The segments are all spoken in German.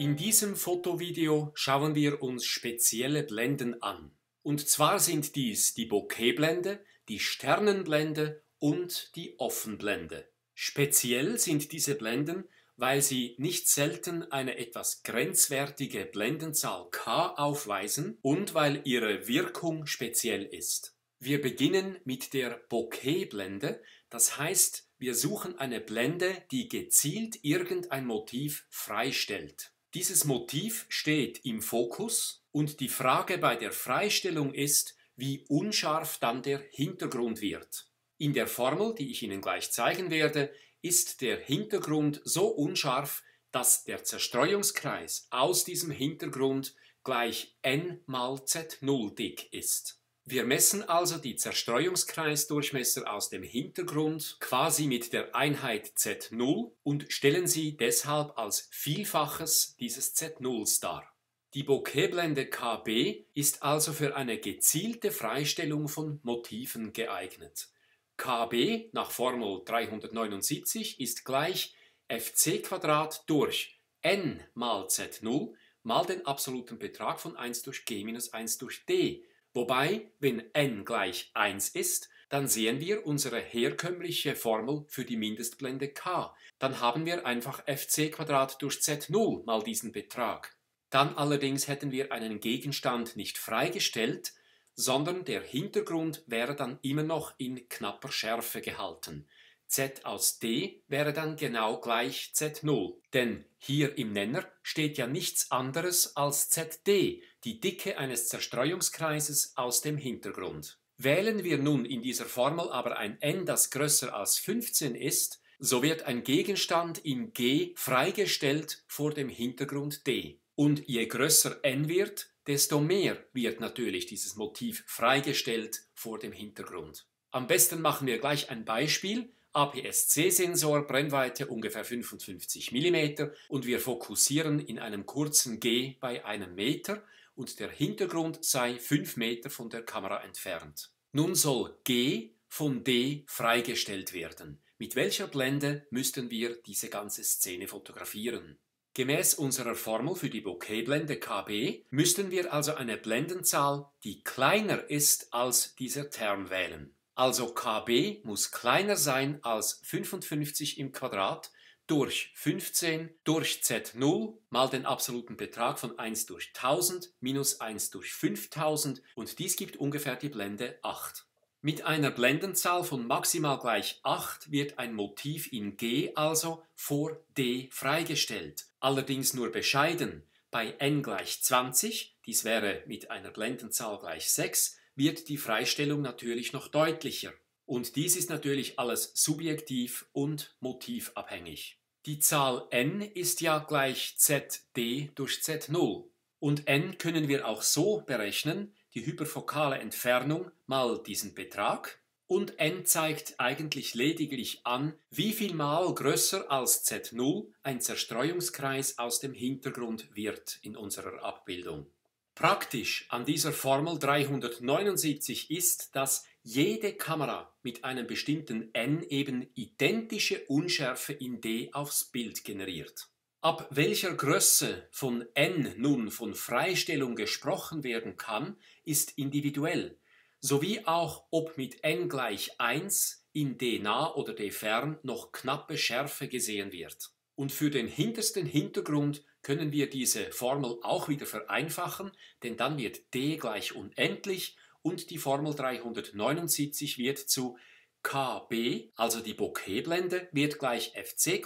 In diesem Fotovideo schauen wir uns spezielle Blenden an. Und zwar sind dies die bokeh die Sternenblende und die Offenblende. Speziell sind diese Blenden, weil sie nicht selten eine etwas grenzwertige Blendenzahl K aufweisen und weil ihre Wirkung speziell ist. Wir beginnen mit der bokeh das heißt, wir suchen eine Blende, die gezielt irgendein Motiv freistellt. Dieses Motiv steht im Fokus und die Frage bei der Freistellung ist, wie unscharf dann der Hintergrund wird. In der Formel, die ich Ihnen gleich zeigen werde, ist der Hintergrund so unscharf, dass der Zerstreuungskreis aus diesem Hintergrund gleich n mal z0 dick ist. Wir messen also die Zerstreuungskreisdurchmesser aus dem Hintergrund quasi mit der Einheit Z0 und stellen sie deshalb als Vielfaches dieses Z0s dar. Die bokeh KB ist also für eine gezielte Freistellung von Motiven geeignet. KB nach Formel 379 ist gleich fc durch n mal z0 mal den absoluten Betrag von 1 durch g minus 1 durch d Wobei, wenn n gleich 1 ist, dann sehen wir unsere herkömmliche Formel für die Mindestblende k. Dann haben wir einfach fc durch z0 mal diesen Betrag. Dann allerdings hätten wir einen Gegenstand nicht freigestellt, sondern der Hintergrund wäre dann immer noch in knapper Schärfe gehalten z aus d wäre dann genau gleich z0, denn hier im Nenner steht ja nichts anderes als zd, die Dicke eines Zerstreuungskreises aus dem Hintergrund. Wählen wir nun in dieser Formel aber ein n, das größer als 15 ist, so wird ein Gegenstand in G freigestellt vor dem Hintergrund D. Und je größer n wird, desto mehr wird natürlich dieses Motiv freigestellt vor dem Hintergrund. Am besten machen wir gleich ein Beispiel, APS-C-Sensor, Brennweite ungefähr 55 mm und wir fokussieren in einem kurzen G bei einem Meter und der Hintergrund sei 5 Meter von der Kamera entfernt. Nun soll G von D freigestellt werden. Mit welcher Blende müssten wir diese ganze Szene fotografieren? Gemäß unserer Formel für die bokeh KB müssten wir also eine Blendenzahl, die kleiner ist als dieser Term wählen. Also KB muss kleiner sein als 55 im Quadrat durch 15 durch Z0 mal den absoluten Betrag von 1 durch 1000 minus 1 durch 5000 und dies gibt ungefähr die Blende 8. Mit einer Blendenzahl von maximal gleich 8 wird ein Motiv in G also vor D freigestellt, allerdings nur bescheiden. Bei n gleich 20, dies wäre mit einer Blendenzahl gleich 6, wird die Freistellung natürlich noch deutlicher. Und dies ist natürlich alles subjektiv und motivabhängig. Die Zahl n ist ja gleich zd durch z0. Und n können wir auch so berechnen, die hyperfokale Entfernung mal diesen Betrag. Und n zeigt eigentlich lediglich an, wie viel mal größer als z0 ein Zerstreuungskreis aus dem Hintergrund wird in unserer Abbildung. Praktisch an dieser Formel 379 ist, dass jede Kamera mit einem bestimmten n eben identische Unschärfe in D aufs Bild generiert. Ab welcher Größe von n nun von Freistellung gesprochen werden kann, ist individuell, sowie auch ob mit n gleich 1 in D nah oder D fern noch knappe Schärfe gesehen wird. Und für den hintersten Hintergrund können wir diese Formel auch wieder vereinfachen, denn dann wird d gleich unendlich und die Formel 379 wird zu kb, also die bokeh wird gleich fc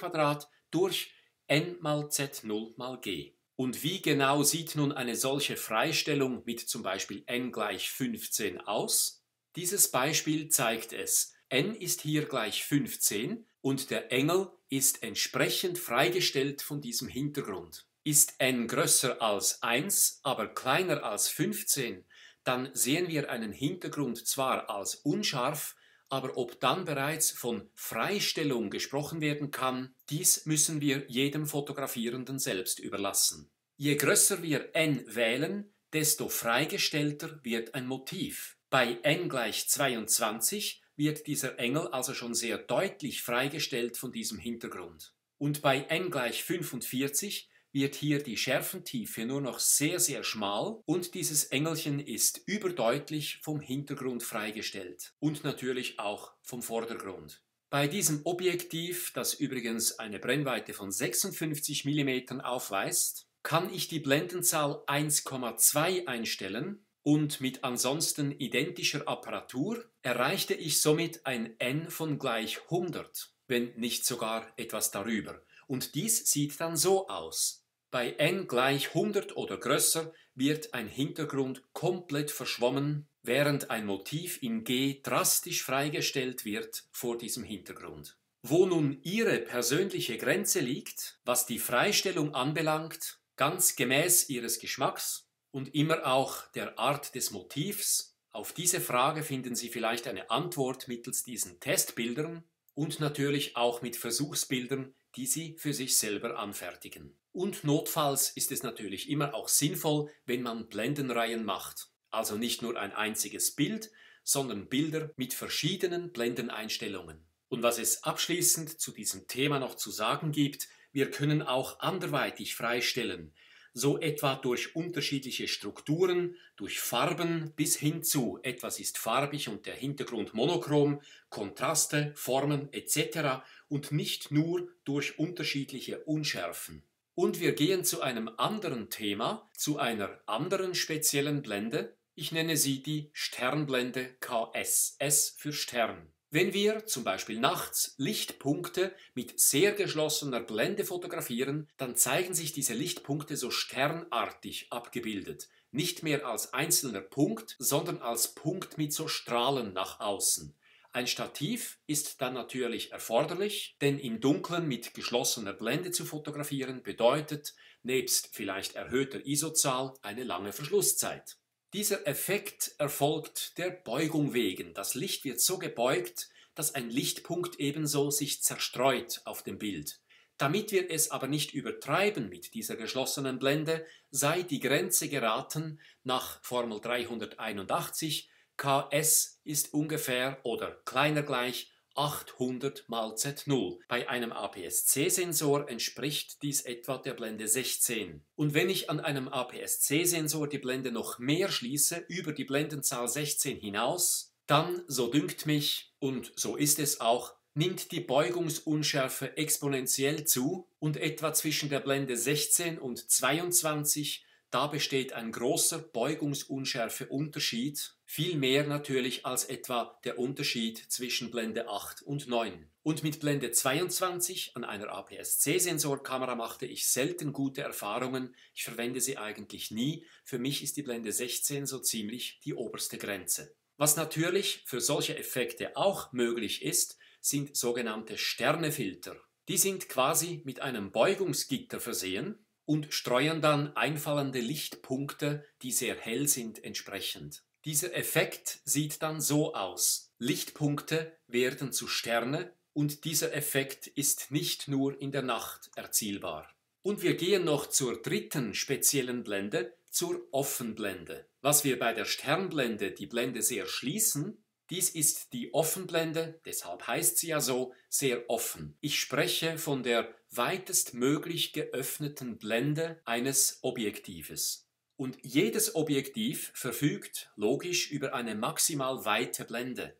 durch n mal z0 mal g. Und wie genau sieht nun eine solche Freistellung mit zum Beispiel n gleich 15 aus? Dieses Beispiel zeigt es. n ist hier gleich 15, und der Engel ist entsprechend freigestellt von diesem Hintergrund. Ist n größer als 1, aber kleiner als 15, dann sehen wir einen Hintergrund zwar als unscharf, aber ob dann bereits von Freistellung gesprochen werden kann, dies müssen wir jedem Fotografierenden selbst überlassen. Je größer wir n wählen, desto freigestellter wird ein Motiv. Bei n gleich 22 wird dieser Engel also schon sehr deutlich freigestellt von diesem Hintergrund. Und bei n gleich 45 wird hier die Schärfentiefe nur noch sehr, sehr schmal und dieses Engelchen ist überdeutlich vom Hintergrund freigestellt und natürlich auch vom Vordergrund. Bei diesem Objektiv, das übrigens eine Brennweite von 56 mm aufweist, kann ich die Blendenzahl 1,2 einstellen und mit ansonsten identischer Apparatur erreichte ich somit ein n von gleich 100, wenn nicht sogar etwas darüber. Und dies sieht dann so aus. Bei n gleich 100 oder größer wird ein Hintergrund komplett verschwommen, während ein Motiv in G drastisch freigestellt wird vor diesem Hintergrund. Wo nun Ihre persönliche Grenze liegt, was die Freistellung anbelangt, ganz gemäß Ihres Geschmacks, und immer auch der Art des Motivs. Auf diese Frage finden Sie vielleicht eine Antwort mittels diesen Testbildern und natürlich auch mit Versuchsbildern, die Sie für sich selber anfertigen. Und notfalls ist es natürlich immer auch sinnvoll, wenn man Blendenreihen macht. Also nicht nur ein einziges Bild, sondern Bilder mit verschiedenen Blendeneinstellungen. Und was es abschließend zu diesem Thema noch zu sagen gibt, wir können auch anderweitig freistellen, so etwa durch unterschiedliche Strukturen, durch Farben bis hin zu etwas ist farbig und der Hintergrund monochrom, Kontraste, Formen etc. und nicht nur durch unterschiedliche Unschärfen. Und wir gehen zu einem anderen Thema, zu einer anderen speziellen Blende. Ich nenne sie die Sternblende KS, S für Stern. Wenn wir zum Beispiel nachts Lichtpunkte mit sehr geschlossener Blende fotografieren, dann zeigen sich diese Lichtpunkte so sternartig abgebildet, nicht mehr als einzelner Punkt, sondern als Punkt mit so Strahlen nach außen. Ein Stativ ist dann natürlich erforderlich, denn im Dunkeln mit geschlossener Blende zu fotografieren bedeutet, nebst vielleicht erhöhter ISO-Zahl, eine lange Verschlusszeit. Dieser Effekt erfolgt der Beugung wegen. Das Licht wird so gebeugt, dass ein Lichtpunkt ebenso sich zerstreut auf dem Bild. Damit wir es aber nicht übertreiben mit dieser geschlossenen Blende, sei die Grenze geraten nach Formel 381 Ks ist ungefähr oder kleiner gleich 800 mal Z0. Bei einem APS-C-Sensor entspricht dies etwa der Blende 16. Und wenn ich an einem APS-C-Sensor die Blende noch mehr schließe, über die Blendenzahl 16 hinaus, dann, so dünkt mich, und so ist es auch, nimmt die Beugungsunschärfe exponentiell zu und etwa zwischen der Blende 16 und 22, da besteht ein großer Beugungsunschärfeunterschied viel mehr natürlich als etwa der Unterschied zwischen Blende 8 und 9. Und mit Blende 22 an einer APS-C-Sensorkamera machte ich selten gute Erfahrungen. Ich verwende sie eigentlich nie. Für mich ist die Blende 16 so ziemlich die oberste Grenze. Was natürlich für solche Effekte auch möglich ist, sind sogenannte Sternefilter. Die sind quasi mit einem Beugungsgitter versehen und streuen dann einfallende Lichtpunkte, die sehr hell sind, entsprechend. Dieser Effekt sieht dann so aus. Lichtpunkte werden zu Sterne und dieser Effekt ist nicht nur in der Nacht erzielbar. Und wir gehen noch zur dritten speziellen Blende, zur Offenblende. Was wir bei der Sternblende die Blende sehr schließen, dies ist die Offenblende, deshalb heißt sie ja so, sehr offen. Ich spreche von der weitestmöglich geöffneten Blende eines Objektives. Und jedes Objektiv verfügt logisch über eine maximal weite Blende.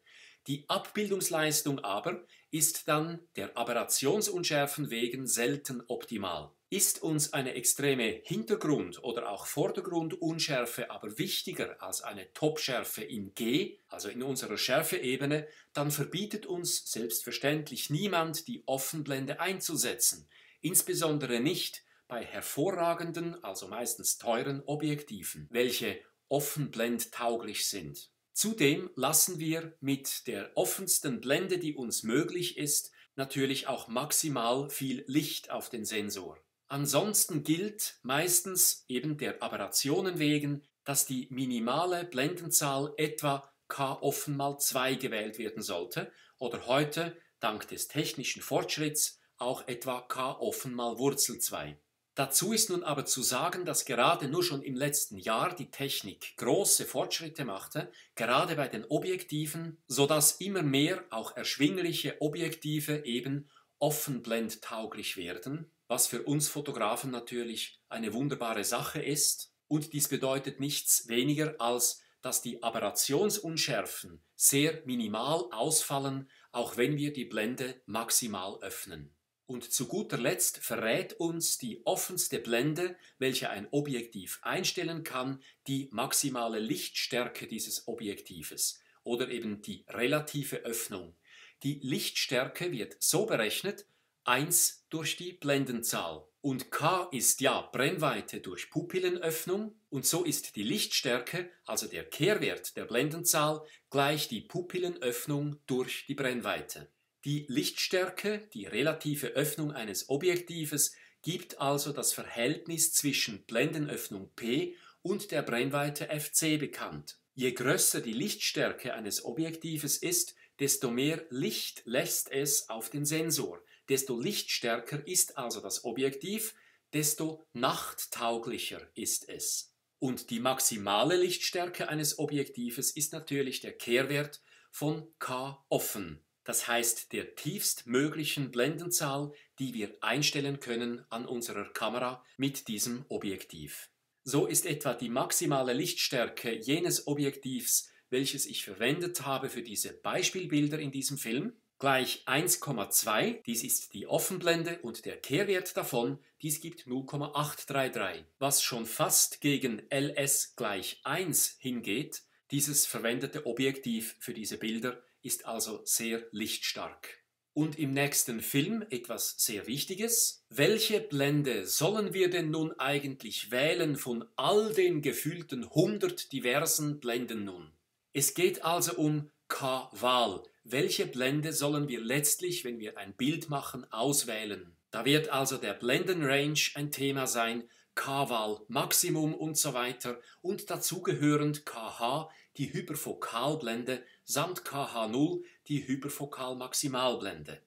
Die Abbildungsleistung aber ist dann der Aberrationsunschärfen wegen selten optimal. Ist uns eine extreme Hintergrund- oder auch Vordergrundunschärfe aber wichtiger als eine Topschärfe in G, also in unserer Schärfeebene, dann verbietet uns selbstverständlich niemand, die Offenblende einzusetzen, insbesondere nicht, bei hervorragenden, also meistens teuren Objektiven, welche offenblendtauglich sind. Zudem lassen wir mit der offensten Blende, die uns möglich ist, natürlich auch maximal viel Licht auf den Sensor. Ansonsten gilt meistens eben der Aberrationen wegen, dass die minimale Blendenzahl etwa K offen mal 2 gewählt werden sollte oder heute dank des technischen Fortschritts auch etwa K offen mal Wurzel 2. Dazu ist nun aber zu sagen, dass gerade nur schon im letzten Jahr die Technik große Fortschritte machte, gerade bei den Objektiven, sodass immer mehr auch erschwingliche Objektive eben offenblendtauglich werden, was für uns Fotografen natürlich eine wunderbare Sache ist. Und dies bedeutet nichts weniger als, dass die Aberrationsunschärfen sehr minimal ausfallen, auch wenn wir die Blende maximal öffnen. Und zu guter Letzt verrät uns die offenste Blende, welche ein Objektiv einstellen kann, die maximale Lichtstärke dieses Objektives oder eben die relative Öffnung. Die Lichtstärke wird so berechnet 1 durch die Blendenzahl. Und K ist ja Brennweite durch Pupillenöffnung und so ist die Lichtstärke, also der Kehrwert der Blendenzahl, gleich die Pupillenöffnung durch die Brennweite. Die Lichtstärke, die relative Öffnung eines Objektives, gibt also das Verhältnis zwischen Blendenöffnung P und der Brennweite FC bekannt. Je größer die Lichtstärke eines Objektives ist, desto mehr Licht lässt es auf den Sensor, desto lichtstärker ist also das Objektiv, desto nachttauglicher ist es. Und die maximale Lichtstärke eines Objektives ist natürlich der Kehrwert von K offen das heißt der tiefstmöglichen Blendenzahl, die wir einstellen können an unserer Kamera mit diesem Objektiv. So ist etwa die maximale Lichtstärke jenes Objektivs, welches ich verwendet habe für diese Beispielbilder in diesem Film, gleich 1,2, dies ist die Offenblende und der Kehrwert davon, dies gibt 0,833, was schon fast gegen LS gleich 1 hingeht, dieses verwendete Objektiv für diese Bilder ist also sehr lichtstark. Und im nächsten Film etwas sehr Wichtiges. Welche Blende sollen wir denn nun eigentlich wählen von all den gefühlten 100 diversen Blenden nun? Es geht also um K-Wahl. Welche Blende sollen wir letztlich, wenn wir ein Bild machen, auswählen? Da wird also der Blendenrange ein Thema sein, K-Wahl, Maximum und so weiter und dazugehörend KH, die Hyperfokalblende, samt KH0 die Hyperfokalmaximalblende.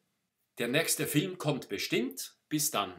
Der nächste Film kommt bestimmt. Bis dann.